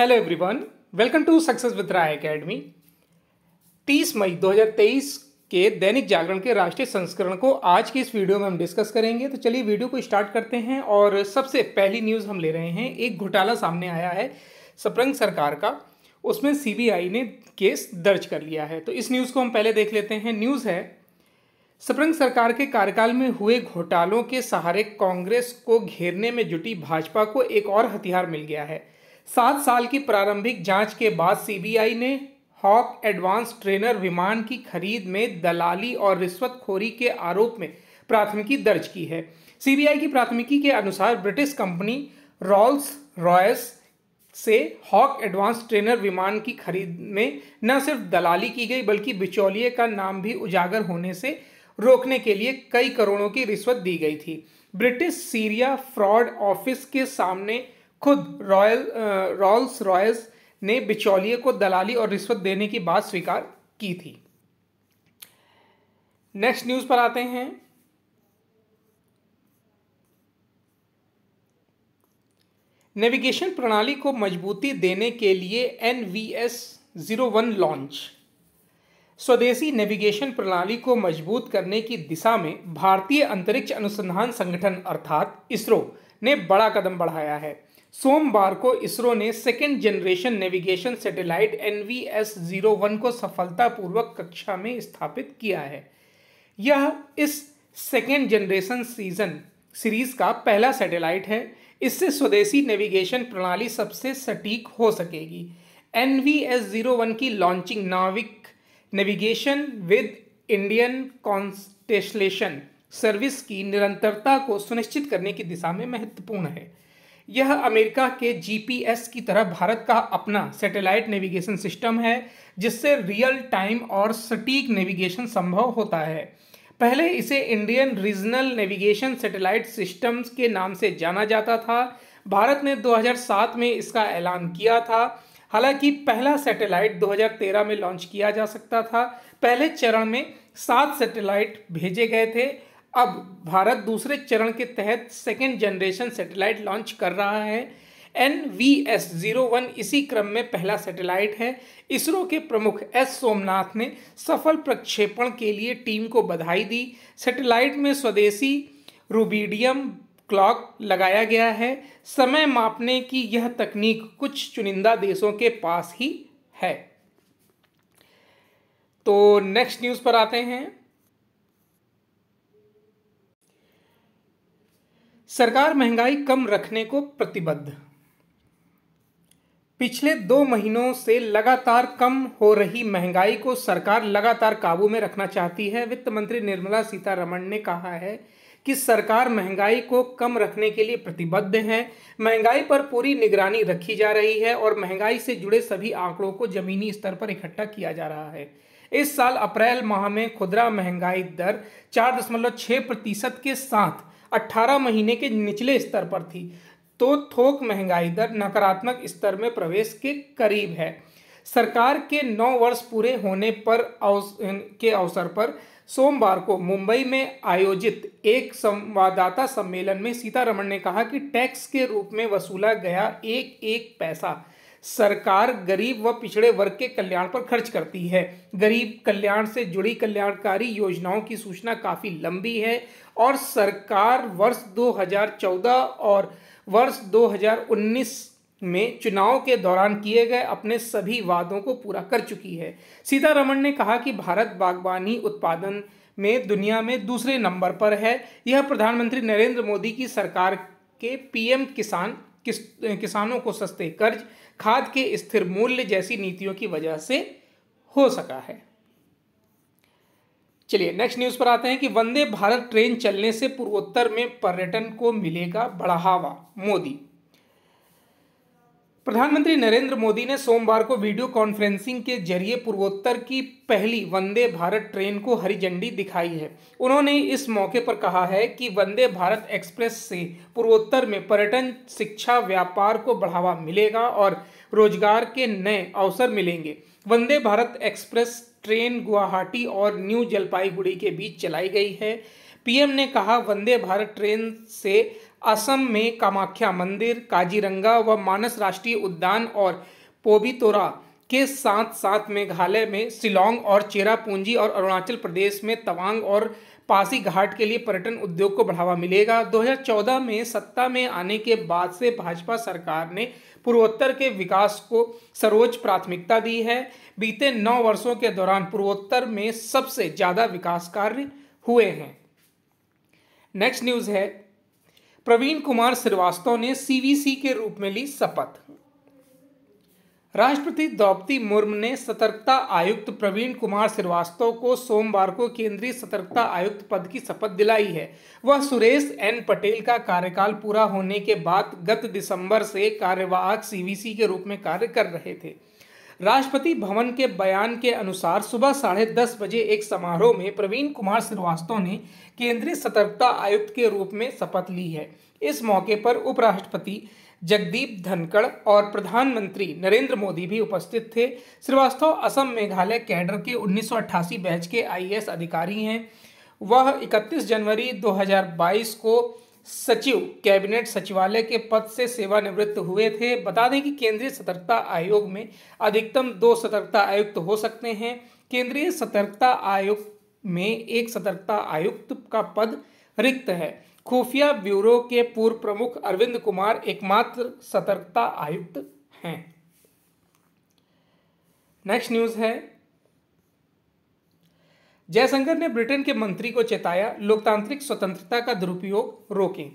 hello everyone welcome to Success with Rai Academy 30 मई 2023 के दैनिक जागरण के राष्ट्रीय संस्करण को आज की इस वीडियो में हम डिस्कस करेंगे तो चलिए वीडियो को स्टार्ट करते हैं और सबसे पहली न्यूज़ हम ले रहे हैं एक घोटाला सामने आया है सप्रंग सरकार का उसमें सीबीआई ने केस दर्ज कर लिया है तो इस न्यूज़ को हम पहले देख लेते हैं न्यूज़ है सप्रंग सरकार के कार्यकाल में हुए घोटालों के सहारे कांग्रेस को घेरने में जुटी भाजपा को एक और हथियार मिल गया है सात साल की प्रारंभिक जांच के बाद सीबीआई ने हॉक एडवांस ट्रेनर विमान की खरीद में दलाली और रिश्वतखोरी के आरोप में प्राथमिकी दर्ज की है सीबीआई की प्राथमिकी के अनुसार ब्रिटिश कंपनी रॉल्स रॉयस से हॉक एडवांस ट्रेनर विमान की खरीद में न सिर्फ दलाली की गई बल्कि बिचौलिए का नाम भी उजागर होने से रोकने के लिए कई करोड़ों की रिश्वत दी गई थी ब्रिटिश सीरिया फ्रॉड ऑफिस के सामने खुद रॉयल रॉल्स रॉयस ने बिचौलिए को दलाली और रिश्वत देने की बात स्वीकार की थी नेक्स्ट न्यूज़ पर आते हैं नेविगेशन प्रणाली को मजबूती देने के लिए N V S zero one launch स्वदेशी नेविगेशन प्रणाली को मजबूत करने की दिशा में भारतीय अंतरिक्ष अनुसंधान संगठन अर्थात इसरो ने बड़ा कदम बढ़ाया है सोमवार को इसरो ने second generation navigation satellite N V S zero one को सफलतापूर्वक कक्षा में स्थापित किया है यह इस सेकेंड जनरेशन सीजन सीरीज का पहला सैटेलाइट है इससे स्वदेशी नेविगेशन प्रणाली सबसे सटीक हो सकेगी N V S zero one की launching NavIC navigation with Indian constellation service की निरंतरता को सुनिश्चित करने की दिशा में महत्वपूर्ण है यह अमेरिका के जीपीएस की तरह भारत का अपना सैटेलाइट नेविगेशन सिस्टम है जिससे रियल टाइम और सटीक नेविगेशन संभव होता है पहले इसे Indian Regional Navigation Satellite Systems के नाम से जाना जाता था भारत ने 2007 में इसका ऐलान किया था हालांकि पहला सैटेलाइट 2013 में लॉन्च किया जा सकता था पहले चरण में सात सैटेलाइट भेजे गए थे अब भारत दूसरे चरण के तहत सेकेंड जनरेशन सैटेलाइट लॉन्च कर रहा है N V S zero one इसी क्रम में पहला सैटेलाइट है इसरो के प्रमुख एस सोमनाथ ने सफल प्रक्षेपण के लिए टीम को बधाई दी सैटेलाइट में स्वदेशी रूबीडियम क्लॉक लगाया गया है समय मापने की यह तकनीक कुछ चुनिंदा देशों के पास ही है तो नेक्स्ट न्यूज़ पर आते हैं सरकार महंगाई कम रखने को प्रतिबद्ध पिछले दो महीनों से लगातार कम हो रही महंगाई को सरकार लगातार काबू में रखना चाहती है वित्त मंत्री निर्मला सीतारमण ने कहा है कि सरकार महंगाई को कम रखने के लिए प्रतिबद्ध है महंगाई पर पूरी निगरानी रखी जा रही है और महंगाई से जुड़े सभी आंकड़ों को जमीनी स्तर पर इकट्ठा किया जा रहा है इस साल अप्रैल माह में खुदरा महंगाई दर चार दशमलव छः प्रतिशत के साथ 18 महीने के निचले स्तर पर थी तो थोक महंगाई दर नकारात्मक स्तर में प्रवेश के करीब है सरकार के नौ वर्ष पूरे होने पर अवस, के अवसर पर सोमवार को मुंबई में आयोजित एक संवाददाता सम्मेलन में सीतारमण ने कहा कि टैक्स के रूप में वसूला गया एक एक पैसा सरकार गरीब व पिछड़े वर्ग के कल्याण पर खर्च करती है गरीब कल्याण से जुड़ी कल्याणकारी योजनाओं की सूचना काफ़ी लंबी है और सरकार वर्ष 2014 और वर्ष 2019 में चुनाव के दौरान किए गए अपने सभी वादों को पूरा कर चुकी है सीतारमण ने कहा कि भारत बागवानी उत्पादन में दुनिया में दूसरे नंबर पर है यह प्रधानमंत्री नरेंद्र मोदी की सरकार के पीएम किसान किस किसानों को सस्ते कर्ज खाद के स्थिर मूल्य जैसी नीतियों की वजह से हो सका है चलिए नेक्स्ट न्यूज़ पर आते हैं कि वंदे भारत ट्रेन चलने से पूर्वोत्तर में पर्यटन को मिलेगा बढ़ावा मोदी प्रधानमंत्री नरेंद्र मोदी ने सोमवार को वीडियो कॉन्फ्रेंसिंग के जरिए पूर्वोत्तर की पहली वंदे भारत ट्रेन को हरी झंडी दिखाई है उन्होंने इस मौके पर कहा है कि वंदे भारत एक्सप्रेस से पूर्वोत्तर में पर्यटन शिक्षा व्यापार को बढ़ावा मिलेगा और रोजगार के नए अवसर मिलेंगे वंदे भारत एक्सप्रेस ट्रेन गुवाहाटी और न्यू जलपाईगुड़ी के बीच चलाई गई है पीएम ने कहा वंदे भारत ट्रेन से असम में कामाख्या मंदिर काजीरंगा व मानस राष्ट्रीय उद्यान और पोबितोरा के साथ साथ मेघालय में शिलोंग और चेरापूंजी और अरुणाचल प्रदेश में तवांग और पासी घाट के लिए पर्यटन उद्योग को बढ़ावा मिलेगा 2014 में सत्ता में आने के बाद से भाजपा सरकार ने पूर्वोत्तर के विकास को सर्वोच्च प्राथमिकता दी है बीते नौ वर्षों के दौरान पूर्वोत्तर में सबसे ज़्यादा विकास कार्य हुए हैं नेक्स्ट न्यूज़ है प्रवीण कुमार श्रीवास्तव ने सीवीसी के रूप में ली शपथ राष्ट्रपति द्रौपदी मुर्मू ने सतर्कता आयुक्त प्रवीण कुमार श्रीवास्तव को सोमवार को केंद्रीय सतर्कता आयुक्त पद की शपथ दिलाई है वह सुरेश एन पटेल का कार्यकाल पूरा होने के बाद गत दिसंबर से कार्यवाहक सीवीसी के रूप में कार्य कर रहे थे राष्ट्रपति भवन के बयान के अनुसार सुबह साढ़े दस बजे एक समारोह में प्रवीण कुमार श्रीवास्तव ने केंद्रीय सतर्कता आयुक्त के रूप में शपथ ली है इस मौके पर उपराष्ट्रपति जगदीप धनखड़ और प्रधानमंत्री नरेंद्र मोदी भी उपस्थित थे श्रीवास्तव असम मेघालय कैडर के 1988 बैच के आईएएस अधिकारी हैं वह 31 जनवरी 2022 को सचिव कैबिनेट सचिवालय के पद से सेवानिवृत्त हुए थे बता दें कि केंद्रीय सतर्कता आयोग में अधिकतम दो सतर्कता आयुक्त हो सकते हैं केंद्रीय सतर्कता आयुक्त में एक सतर्कता आयुक्त का पद रिक्त है खुफिया ब्यूरो के पूर्व प्रमुख अरविंद कुमार एकमात्र सतर्कता आयुक्त हैं नेक्स्ट न्यूज़ है जयशंकर ने ब्रिटेन के मंत्री को चेताया लोकतांत्रिक स्वतंत्रता का दुरुपयोग रोकें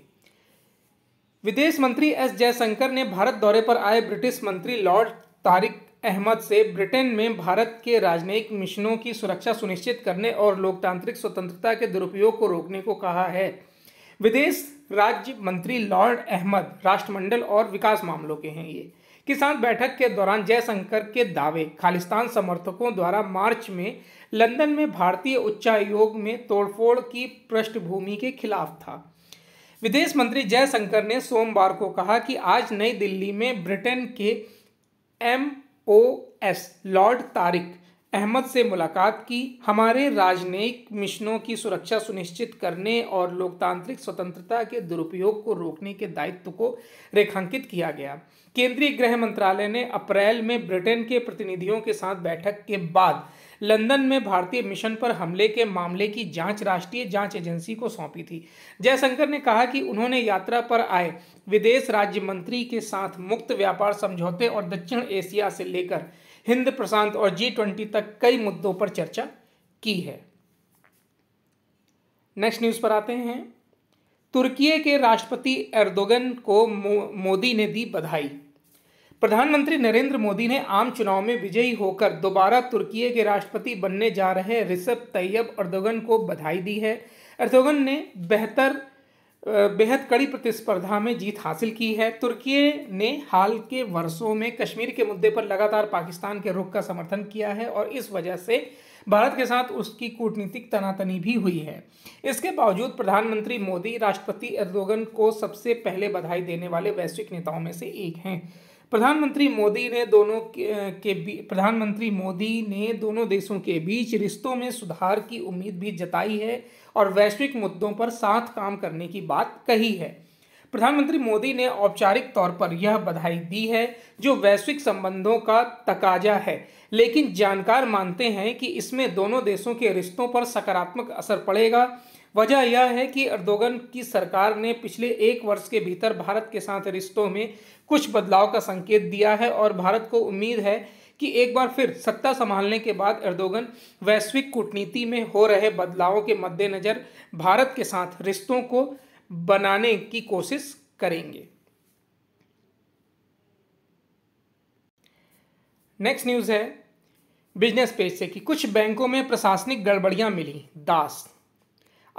विदेश मंत्री एस जयशंकर ने भारत दौरे पर आए ब्रिटिश मंत्री लॉर्ड तारिक अहमद से ब्रिटेन में भारत के राजनयिक मिशनों की सुरक्षा सुनिश्चित करने और लोकतांत्रिक स्वतंत्रता के दुरुपयोग को रोकने को कहा है विदेश राज्य मंत्री लॉर्ड अहमद राष्ट्रमंडल और विकास मामलों के हैं ये किसान बैठक के दौरान जयशंकर के दावे खालिस्तान समर्थकों द्वारा मार्च में लंदन में भारतीय उच्चायोग में तोड़फोड़ की पृष्ठभूमि के खिलाफ था विदेश मंत्री जयशंकर ने सोमवार को कहा कि आज नई दिल्ली में ब्रिटेन के M O S Lord Tariq Ahmad से मुलाकात की हमारे राजनयिक मिशनों की सुरक्षा सुनिश्चित करने और लोकतांत्रिक स्वतंत्रता के दुरुपयोग को रोकने के दायित्व को रेखांकित किया गया केंद्रीय गृह मंत्रालय ने अप्रैल में ब्रिटेन के प्रतिनिधियों के साथ बैठक के बाद लंदन में भारतीय मिशन पर हमले के मामले की जांच राष्ट्रीय जांच एजेंसी को सौंपी थी जयशंकर ने कहा कि उन्होंने यात्रा पर आए विदेश राज्य मंत्री के साथ मुक्त व्यापार समझौते और दक्षिण एशिया से लेकर हिंद प्रशांत और जी ट्वेंटी तक कई मुद्दों पर चर्चा की है नेक्स्ट न्यूज़ पर आते हैं तुर्की के राष्ट्रपति एर्दोगन को मो, मोदी ने दी बधाई प्रधानमंत्री नरेंद्र मोदी ने आम चुनाव में विजयी होकर दोबारा तुर्की के राष्ट्रपति बनने जा रहे रिसप तैयब अर्दोगन को बधाई दी है अर्दोगन ने बेहतर बेहद कड़ी प्रतिस्पर्धा में जीत हासिल की है तुर्की ने हाल के वर्षों में कश्मीर के मुद्दे पर लगातार पाकिस्तान के रुख का समर्थन किया है और इस वजह से भारत के साथ उसकी कूटनीतिक तनातनी भी हुई है इसके बावजूद प्रधानमंत्री मोदी राष्ट्रपति एर्दोगन को सबसे पहले बधाई देने वाले वैश्विक नेताओं में से एक हैं प्रधानमंत्री मोदी ने दोनों के प्रधानमंत्री मोदी ने दोनों देशों के बीच रिश्तों में सुधार की उम्मीद भी जताई है और वैश्विक मुद्दों पर साथ काम करने की बात कही है प्रधानमंत्री मोदी ने औपचारिक तौर पर यह बधाई दी है जो वैश्विक संबंधों का तकाजा है लेकिन जानकार मानते हैं कि इसमें दोनों देशों के रिश्तों पर सकारात्मक असर पड़ेगा वजह यह है कि अर्दोगन की सरकार ने पिछले एक वर्ष के भीतर भारत के साथ रिश्तों में कुछ बदलाव का संकेत दिया है और भारत को उम्मीद है कि एक बार फिर सत्ता संभालने के बाद अर्दोगन वैश्विक कूटनीति में हो रहे बदलावों के मद्देनज़र भारत के साथ रिश्तों को बनाने की कोशिश करेंगे नेक्स्ट न्यूज़ है बिजनेस पेज से कि कुछ बैंकों में प्रशासनिक गड़बड़ियां मिली दास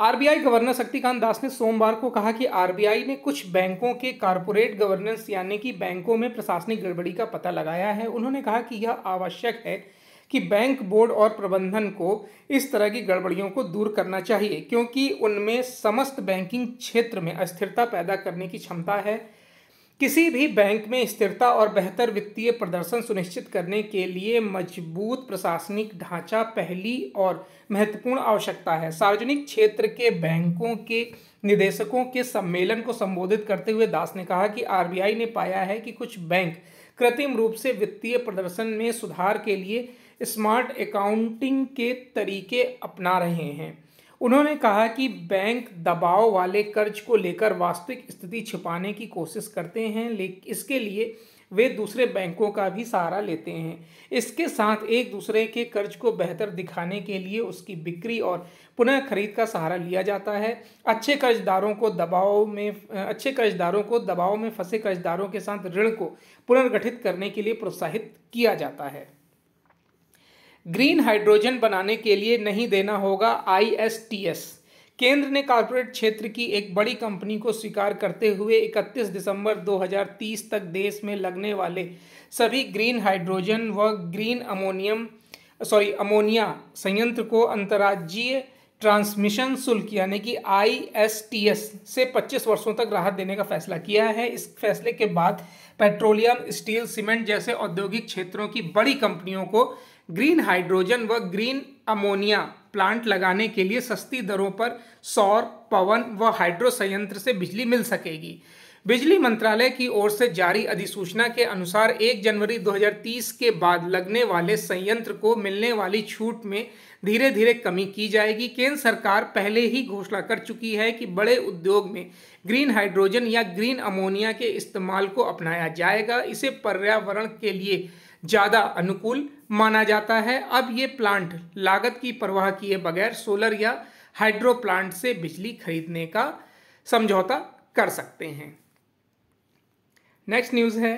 आरबीआई गवर्नर शक्तिकांत दास ने सोमवार को कहा कि आरबीआई ने कुछ बैंकों के कारपोरेट गवर्नेंस यानी कि बैंकों में प्रशासनिक गड़बड़ी का पता लगाया है उन्होंने कहा कि यह आवश्यक है कि बैंक बोर्ड और प्रबंधन को इस तरह की गड़बड़ियों को दूर करना चाहिए क्योंकि उनमें समस्त बैंकिंग क्षेत्र में अस्थिरता पैदा करने की क्षमता है किसी भी बैंक में स्थिरता और बेहतर वित्तीय प्रदर्शन सुनिश्चित करने के लिए मजबूत प्रशासनिक ढांचा पहली और महत्वपूर्ण आवश्यकता है सार्वजनिक क्षेत्र के बैंकों के निदेशकों के सम्मेलन को संबोधित करते हुए दास ने कहा कि आरबीआई ने पाया है कि कुछ बैंक कृत्रिम रूप से वित्तीय प्रदर्शन में सुधार के लिए स्मार्ट अकाउंटिंग के तरीके अपना रहे हैं उन्होंने कहा कि बैंक दबाव वाले कर्ज को लेकर वास्तविक स्थिति छिपाने की कोशिश करते हैं लेकिन इसके लिए वे दूसरे बैंकों का भी सहारा लेते हैं इसके साथ एक दूसरे के कर्ज को बेहतर दिखाने के लिए उसकी बिक्री और पुनः खरीद का सहारा लिया जाता है अच्छे कर्जदारों को दबाव में अच्छे कर्जदारों को दबाव में फंसे कर्जदारों के साथ ऋण को पुनर्गठित करने के लिए प्रोत्साहित किया जाता है ग्रीन हाइड्रोजन बनाने के लिए नहीं देना होगा आईएसटीएस केंद्र ने कॉरपोरेट क्षेत्र की एक बड़ी कंपनी को स्वीकार करते हुए 31 दिसंबर 2030 तक देश में लगने वाले सभी ग्रीन हाइड्रोजन व ग्रीन अमोनियम सॉरी अमोनिया संयंत्र को अंतर्राज्यीय ट्रांसमिशन शुल्क यानी कि आई से 25 वर्षों तक राहत देने का फैसला किया है इस फैसले के बाद पेट्रोलियम स्टील सीमेंट जैसे औद्योगिक क्षेत्रों की बड़ी कंपनियों को ग्रीन हाइड्रोजन व ग्रीन अमोनिया प्लांट लगाने के लिए सस्ती दरों पर सौर पवन व हाइड्रो संयंत्र से बिजली मिल सकेगी बिजली मंत्रालय की ओर से जारी अधिसूचना के अनुसार 1 जनवरी 2030 के बाद लगने वाले संयंत्र को मिलने वाली छूट में धीरे धीरे कमी की जाएगी केंद्र सरकार पहले ही घोषणा कर चुकी है कि बड़े उद्योग में ग्रीन हाइड्रोजन या ग्रीन अमोनिया के इस्तेमाल को अपनाया जाएगा इसे पर्यावरण के लिए ज़्यादा अनुकूल माना जाता है अब ये प्लांट लागत की परवाह किए बगैर सोलर या हाइड्रो प्लांट से बिजली खरीदने का समझौता कर सकते हैं नेक्स्ट न्यूज़ है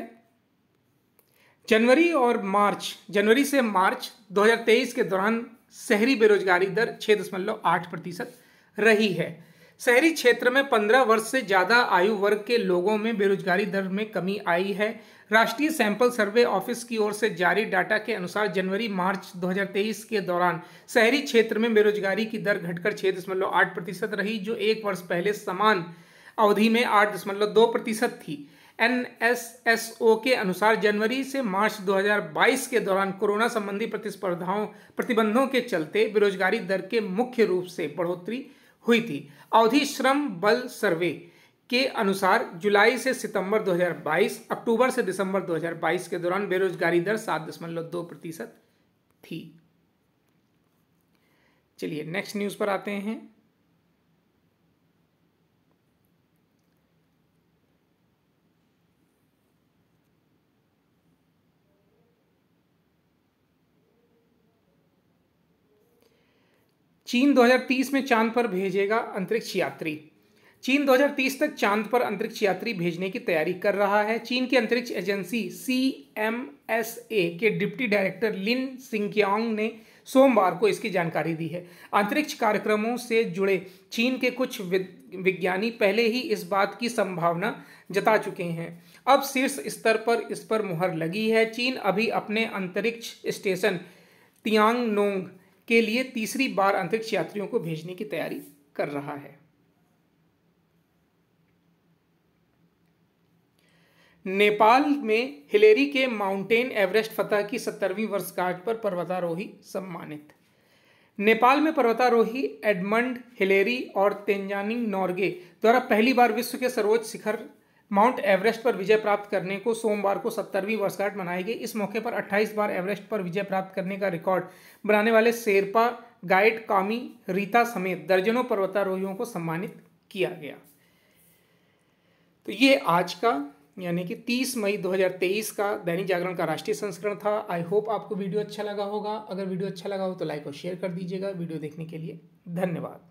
जनवरी और मार्च जनवरी से मार्च 2023 के दौरान शहरी बेरोजगारी दर छः दशमलव आठ प्रतिशत रही है शहरी क्षेत्र में 15 वर्ष से ज़्यादा आयु वर्ग के लोगों में बेरोजगारी दर में कमी आई है राष्ट्रीय सैंपल सर्वे ऑफिस की ओर से जारी डाटा के अनुसार जनवरी मार्च 2023 के दौरान शहरी क्षेत्र में बेरोजगारी की दर घटकर छः दशमलव आठ प्रतिशत रही जो एक वर्ष पहले समान अवधि में आठ दशमलव दो प्रतिशत थी एन के अनुसार जनवरी से मार्च 2022 के दौरान कोरोना संबंधी प्रतिस्पर्धाओं प्रतिबंधों के चलते बेरोजगारी दर के मुख्य रूप से बढ़ोतरी हुई थी अवधि श्रम बल सर्वे के अनुसार जुलाई से सितंबर 2022, अक्टूबर से दिसंबर 2022 के दौरान बेरोजगारी दर सात दशमलव दो प्रतिशत थी चलिए नेक्स्ट न्यूज़ पर आते हैं चीन 2030 में चांद पर भेजेगा अंतरिक्ष यात्री चीन 2030 तक चांद पर अंतरिक्ष यात्री भेजने की तैयारी कर रहा है चीन की अंतरिक्ष agency C M S A के डिप्टी डायरेक्टर लिन सिंकियांग ने सोमवार को इसकी जानकारी दी है अंतरिक्ष कार्यक्रमों से जुड़े चीन के कुछ विज्ञानी पहले ही इस बात की संभावना जता चुके हैं अब शीर्ष स्तर पर इस पर मुहर लगी है चीन अभी अपने अंतरिक्ष स्टेशन तियांग नोंग के लिए तीसरी बार अंतरिक्ष यात्रियों को भेजने की तैयारी कर रहा है नेपाल में हिलेरी के माउंटेन एवरेस्ट फतह की सत्तरवीं वर्षगांठ पर पर्वतारोही सम्मानित नेपाल में पर्वतारोही एडमंड हिलेरी और तेंजानिंग नॉर्गे द्वारा पहली बार विश्व के सर्वोच्च शिखर माउंट एवरेस्ट पर विजय प्राप्त करने को सोमवार को सत्तरवीं वर्षगांठ मनाई गई इस मौके पर 28 बार एवरेस्ट पर विजय प्राप्त करने का रिकॉर्ड बनाने वाले शेरपा गाइड कामी रीता समेत दर्जनों पर्वतारोहियों को सम्मानित किया गया तो ये आज का यानी कि 30 मई 2023 का दैनिक जागरण का राष्ट्रीय संस्करण था आई होप आपको वीडियो अच्छा लगा होगा अगर वीडियो अच्छा लगा हो तो लाइक और शेयर कर दीजिएगा वीडियो देखने के लिए धन्यवाद